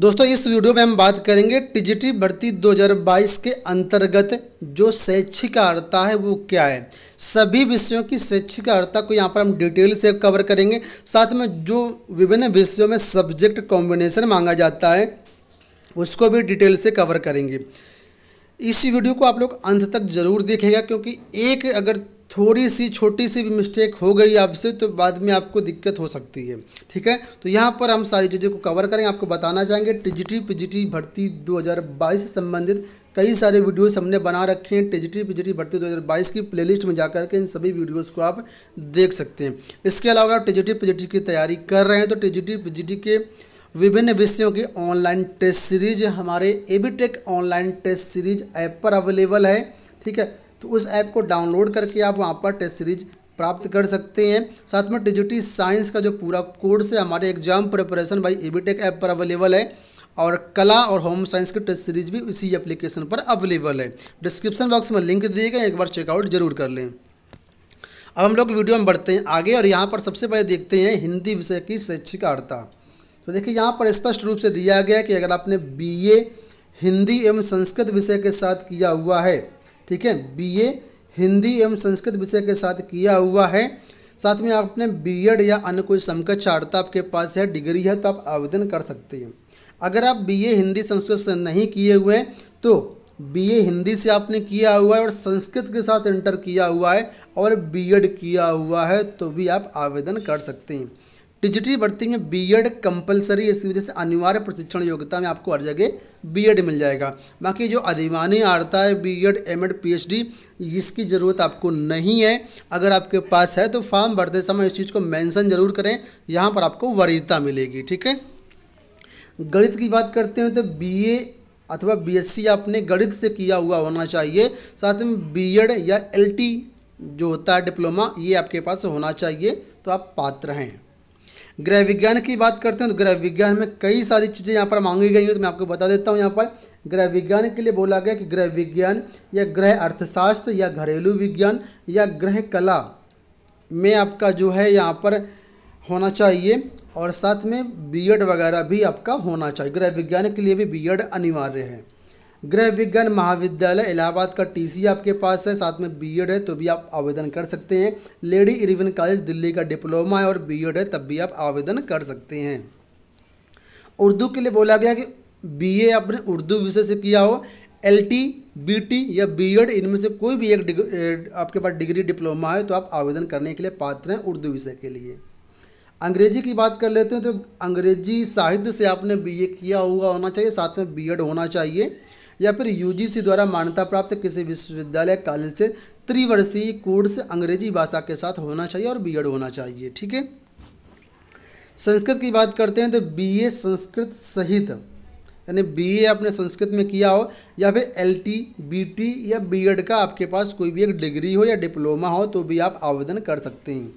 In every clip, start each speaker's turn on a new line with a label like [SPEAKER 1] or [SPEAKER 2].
[SPEAKER 1] दोस्तों इस वीडियो में हम बात करेंगे टीजीटी भर्ती 2022 के अंतर्गत जो शैक्षिक अर्ता है वो क्या है सभी विषयों की शैक्षिक अर्ता को यहाँ पर हम डिटेल से कवर करेंगे साथ में जो विभिन्न विषयों में सब्जेक्ट कॉम्बिनेशन मांगा जाता है उसको भी डिटेल से कवर करेंगे इस वीडियो को आप लोग अंत तक ज़रूर देखेगा क्योंकि एक अगर थोड़ी सी छोटी सी भी मिस्टेक हो गई आपसे तो बाद में आपको दिक्कत हो सकती है ठीक है तो यहाँ पर हम सारी चीज़ों को कवर करेंगे आपको बताना चाहेंगे टिजिटी पिजिटी भर्ती 2022 से संबंधित कई सारे वीडियोस हमने बना रखे हैं टिजिटी पिजिटी भर्ती 2022 की प्लेलिस्ट में जाकर के इन सभी वीडियोस को आप देख सकते हैं इसके अलावा आप टीजीटी पिजिटी की तैयारी कर रहे हैं तो टिजिटी पिजिटी के विभिन्न विषयों की ऑनलाइन टेस्ट सीरीज हमारे a online test series app पर अवेलेबल है ठीक है तो उस ऐप को डाउनलोड करके आप वहाँ पर टेस्ट सीरीज प्राप्त कर सकते हैं साथ में डिजिटी साइंस का जो पूरा कोर्स है हमारे exam preparation B tech app पर अवेलेबल है और कला और होम साइंस की टेस्ट सीरीज भी उसी एप्लीकेशन पर अवेलेबल है डिस्क्रिप्शन बॉक्स में लिंक दिए गए एक बार चेकआउट जरूर कर लें अब हम लोग वीडियो में बढ़ते हैं आगे और यहाँ पर सबसे पहले देखते हैं हिंदी विषय की शैक्षिक आर्ता तो देखिए यहाँ पर स्पष्ट रूप से दिया गया कि अगर आपने बीए हिंदी एवं संस्कृत विषय के साथ किया हुआ है ठीक है बीए हिंदी एवं संस्कृत विषय के साथ किया हुआ है साथ में आपने बीएड या अन्य कोई समकक्ष चार्ट आपके पास है डिग्री है तो आप आवेदन कर सकते हैं अगर आप बीए हिंदी संस्कृत से नहीं किए हुए हैं तो बीए हिंदी से आपने किया हुआ है और संस्कृत के साथ इंटर किया हुआ है और बीएड किया हुआ है तो भी आप आवेदन कर सकते हैं डिजिटल भर्ती में बीएड कंपलसरी इसकी वजह से अनिवार्य प्रशिक्षण योग्यता में आपको हर जगह बीएड मिल जाएगा बाकी जो अधिमानी आर्ता है बीएड एमएड पीएचडी इसकी ज़रूरत आपको नहीं है अगर आपके पास है तो फॉर्म भरते समय इस चीज़ को मेंशन जरूर करें यहाँ पर आपको वरीयता मिलेगी ठीक है गणित की बात करते हैं तो ए अथवा सी आपने गणित से किया हुआ होना चाहिए साथ में एड या टी जो होता है डिप्लोमा ये आपके पास होना चाहिए तो आप पात्र हैं गृह विज्ञान की बात करते हैं तो गृह विज्ञान में कई सारी चीज़ें यहाँ पर मांगी गई हैं तो मैं आपको बता देता हूँ यहाँ पर गृह विज्ञान के लिए बोला गया कि गृह विज्ञान या गृह अर्थशास्त्र या घरेलू विज्ञान या गृह कला में आपका जो है यहाँ पर होना चाहिए और साथ में बीएड वगैरह भी आपका होना चाहिए गृह विज्ञान के लिए भी बीएड अनिवार्य है गृह विज्ञान महाविद्यालय इलाहाबाद का टीसी आपके पास है साथ में बीएड है तो भी आप आवेदन कर सकते हैं लेडी इलेवन कॉलेज दिल्ली का डिप्लोमा है और बीएड है तब भी आप आवेदन कर सकते हैं उर्दू के लिए बोला गया कि बीए आपने उर्दू विषय से किया हो एल टी बी टी या बी एड इनमें से कोई भी एक आपके पास डिग्री डिप्लोमा है तो आप आवेदन करने के लिए पात्र हैं उर्दू विषय के लिए अंग्रेजी की बात कर लेते हैं तो अंग्रेजी साहित्य से आपने बीए किया हुआ होना चाहिए साथ में बीएड होना चाहिए या फिर यूजीसी द्वारा मान्यता प्राप्त किसी विश्वविद्यालय कॉलेज से त्रिवर्षीय कोर्स अंग्रेजी भाषा के साथ होना चाहिए और बी होना चाहिए ठीक है संस्कृत की बात करते हैं तो बी संस्कृत सहित यानी ए आपने संस्कृत में किया हो या फिर एल टी या बी का आपके पास कोई भी एक डिग्री हो या डिप्लोमा हो तो भी आप आवेदन कर सकते हैं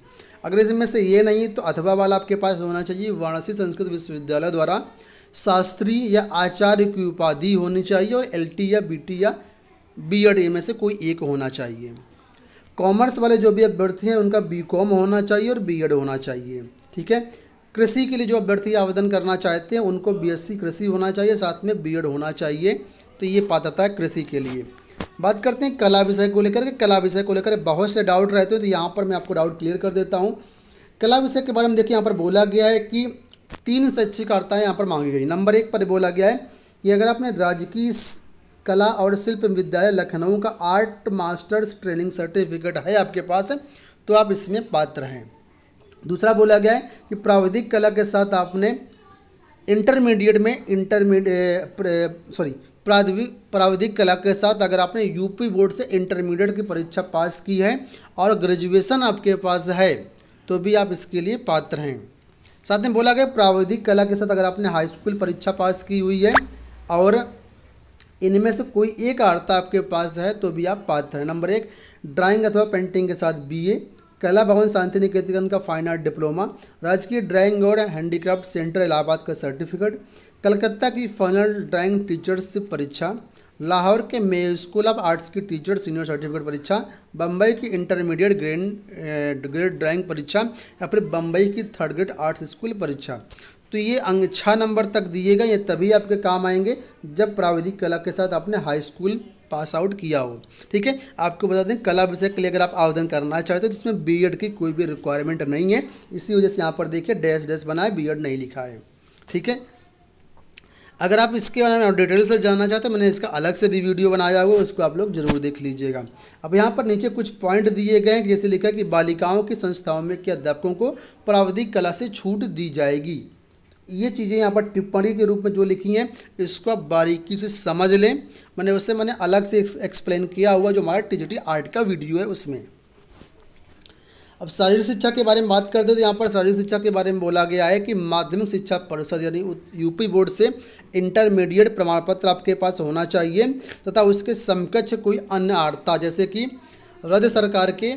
[SPEAKER 1] अगर इसमें से ये नहीं तो अथवा वाला आपके पास होना चाहिए वाराणसी संस्कृत विश्वविद्यालय द्वारा शास्त्री या आचार्य की उपाधि होनी चाहिए और एल या बी या बी बीएड में से कोई एक होना चाहिए कॉमर्स वाले जो भी अभ्यर्थी हैं उनका कॉम होना चाहिए और एड होना चाहिए ठीक है कृषि के लिए जो अभ्यर्थी आवेदन करना चाहते हैं उनको बी कृषि होना चाहिए साथ में बी होना चाहिए तो ये पात्रता है कृषि के लिए बात करते हैं कला विषय को लेकर कला विषय को लेकर बहुत से डाउट रहते हैं तो यहाँ पर मैं आपको डाउट क्लियर कर देता हूँ कला विषय के बारे में देखिए यहाँ पर बोला गया है कि तीन शैक्षिक यहाँ पर मांगी गई नंबर एक पर बोला गया है कि अगर आपने राजकीय कला और शिल्प विद्यालय लखनऊ का आर्ट मास्टर्स ट्रेनिंग सर्टिफिकेट है आपके पास तो आप इसमें पात्र हैं दूसरा बोला गया है कि प्राविधिक कला के साथ आपने इंटरमीडिएट में इंटरमीडिएट सॉरी प्राविधिक प्राविधिक कला के साथ अगर आपने यूपी बोर्ड से इंटरमीडिएट की परीक्षा पास की है और ग्रेजुएसन आपके पास है तो भी आप इसके लिए पात्र हैं साथ में बोला गया प्राविधिक कला के साथ अगर आपने हाई स्कूल परीक्षा पास की हुई है और इनमें से कोई एक आर्ता आपके पास है तो भी आप पात्र हैं नंबर एक ड्राइंग अथवा पेंटिंग के साथ बीए कला भवन शांति निकेतन का फाइन आर्ट डिप्लोमा राजकीय ड्राइंग और हैंडीक्राफ्ट सेंटर इलाहाबाद का सर्टिफिकेट कलकत्ता की फाइनल ड्राइंग टीचर्स परीक्षा लाहौर के मे स्कूल ऑफ आर्ट्स की टीचर सीनियर सर्टिफिकेट परीक्षा बम्बई की इंटरमीडिएट ग्रेड ग्रेड ड्राइंग परीक्षा या फिर बम्बई की थर्ड ग्रेड आर्ट्स स्कूल परीक्षा तो ये अंग छः नंबर तक दिए गए ये तभी आपके काम आएंगे जब प्राविधिक कला के साथ आपने हाई स्कूल पास आउट किया हो ठीक है आपको बता दें कला विषय के लिए अगर आप आवेदन करना चाहते हो तो इसमें बीएड की कोई भी रिक्वायरमेंट नहीं है इसी वजह से यहाँ पर देखिए डैश डैश बनाए बी बीएड नहीं लिखा है ठीक है अगर आप इसके बारे में डिटेल से जानना चाहते हैं मैंने इसका अलग से भी वीडियो बनाया हुआ उसको आप लोग जरूर देख लीजिएगा अब यहाँ पर नीचे कुछ पॉइंट दिए गए हैं जैसे लिखा कि बालिकाओं की संस्थाओं में के अध्यापकों को प्राविधिक कला से छूट दी जाएगी ये चीज़ें यहाँ पर टिप्पणी के रूप में जो लिखी हैं इसको आप बारीकी से समझ लें मैंने उससे मैंने अलग से एक्सप्लेन किया हुआ जो हमारा टी आर्ट का वीडियो है उसमें अब शारीरिक शिक्षा के बारे में बात करते हैं तो यहाँ पर शारीरिक शिक्षा के बारे में बोला गया है कि माध्यमिक शिक्षा परिषद यानी यूपी बोर्ड से इंटरमीडिएट प्रमाण पत्र आपके पास होना चाहिए तथा उसके समकक्ष कोई अन्य आर्ता जैसे कि राज्य सरकार के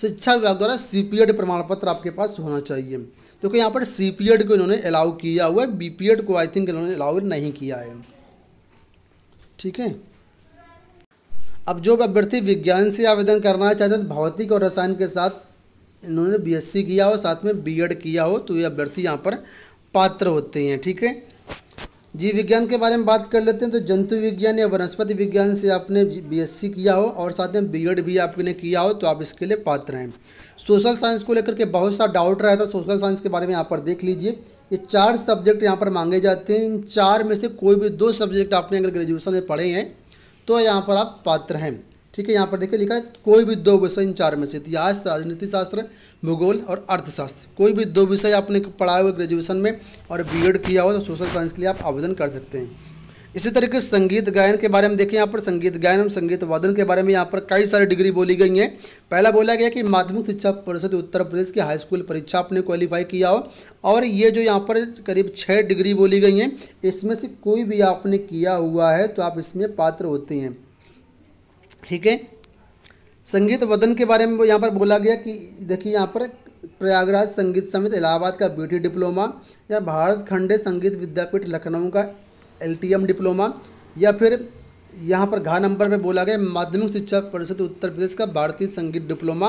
[SPEAKER 1] शिक्षा विभाग द्वारा सी प्रमाण पत्र आपके पास होना चाहिए देखो तो यहाँ पर सी को इन्होंने अलाउ किया हुआ है बी को आई थिंक इन्होंने अलाउ नहीं किया है ठीक है अब जो अभ्यर्थी विज्ञान से आवेदन करना चाहते हैं तो भौतिक और रसायन के साथ इन्होंने बीएससी किया हो साथ में बीएड किया हो तो ये अभ्यर्थी यहाँ पर पात्र होते हैं ठीक है जीव विज्ञान के बारे में बात कर लेते हैं तो जंतु विज्ञान या वनस्पति विज्ञान से आपने बीएससी किया हो और साथ में बीएड भी आपने किया हो तो आप इसके लिए पात्र हैं सोशल साइंस को लेकर के बहुत सा डाउट रहता है तो सोशल साइंस के बारे में यहाँ पर देख लीजिए ये चार सब्जेक्ट यहाँ पर मांगे जाते हैं इन चार में से कोई भी दो सब्जेक्ट आपने अगर ग्रेजुएशन में पढ़े हैं तो यहाँ पर आप पात्र हैं ठीक है यहाँ पर देखिए लिखा है कोई भी दो विषय इन चार में से इतिहास राजनीति शास्त्र भूगोल और अर्थशास्त्र कोई भी दो विषय आपने पढ़ाया हुआ ग्रेजुएशन में और बी किया हो तो सोशल साइंस के लिए आप आवेदन कर सकते हैं इसी तरीके से संगीत गायन के बारे में देखें यहाँ पर संगीत गायन और संगीत वादन के बारे में यहाँ पर कई सारी डिग्री बोली गई हैं पहला बोला गया कि माध्यमिक शिक्षा परिषद उत्तर प्रदेश की हाई स्कूल परीक्षा आपने क्वालिफाई किया हो और ये जो यहाँ पर करीब छः डिग्री बोली गई हैं इसमें से कोई भी आपने किया हुआ है तो आप इसमें पात्र होते हैं ठीक है संगीत वदन के बारे में यहाँ पर बोला गया कि देखिए यहाँ पर प्रयागराज संगीत समिति इलाहाबाद का ब्यूटी डिप्लोमा या भारत खंडे संगीत विद्यापीठ लखनऊ का एलटीएम डिप्लोमा या फिर यहाँ पर घा नंबर पर बोला गया माध्यमिक शिक्षा परिषद उत्तर प्रदेश का भारतीय संगीत डिप्लोमा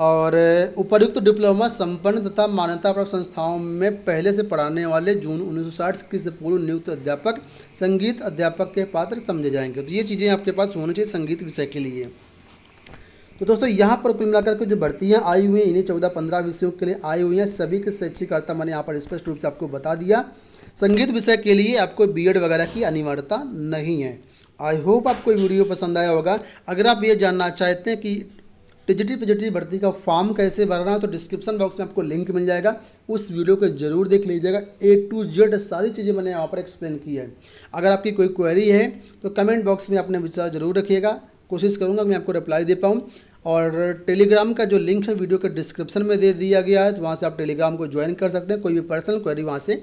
[SPEAKER 1] और उपरुक्त डिप्लोमा संपन्न तथा मान्यता प्राप्त संस्थाओं में पहले से पढ़ाने वाले जून 1960 की से पूर्व नियुक्त अध्यापक संगीत अध्यापक के पात्र समझे जाएंगे तो ये चीज़ें आपके पास होनी चाहिए संगीत विषय के लिए तो दोस्तों यहाँ पर कुल मिलाकर के जो भर्तियाँ आई हुई हैं इन्हें चौदह पंद्रह विषयों के लिए आई हुई हैं सभी के शैक्षिकता मैंने यहाँ पर स्पष्ट रूप से आपको बता दिया संगीत विषय के लिए आपको बी वगैरह की अनिवार्यता नहीं है आई होप आपको वीडियो पसंद आया होगा अगर आप ये जानना चाहते हैं कि टिजिटी पिजिटी भर्ती का फॉर्म कैसे भरना है तो डिस्क्रिप्शन बॉक्स में आपको लिंक मिल जाएगा उस वीडियो को जरूर देख लीजिएगा ए टू जेड सारी चीज़ें मैंने यहाँ पर एक्सप्लेन की है अगर आपकी कोई क्वेरी है तो कमेंट बॉक्स में अपने विचार जरूर रखिएगा कोशिश करूँगा मैं आपको रिप्लाई दे पाऊँ और टेलीग्राम का जो लिंक है वीडियो के डिस्क्रिप्शन में दे दिया गया है तो वहाँ से आप टेलीग्राम को ज्वाइन कर सकते हैं कोई भी पर्सनल क्वेरी वहाँ से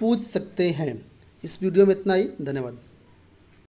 [SPEAKER 1] पूछ सकते हैं इस वीडियो में इतना ही धन्यवाद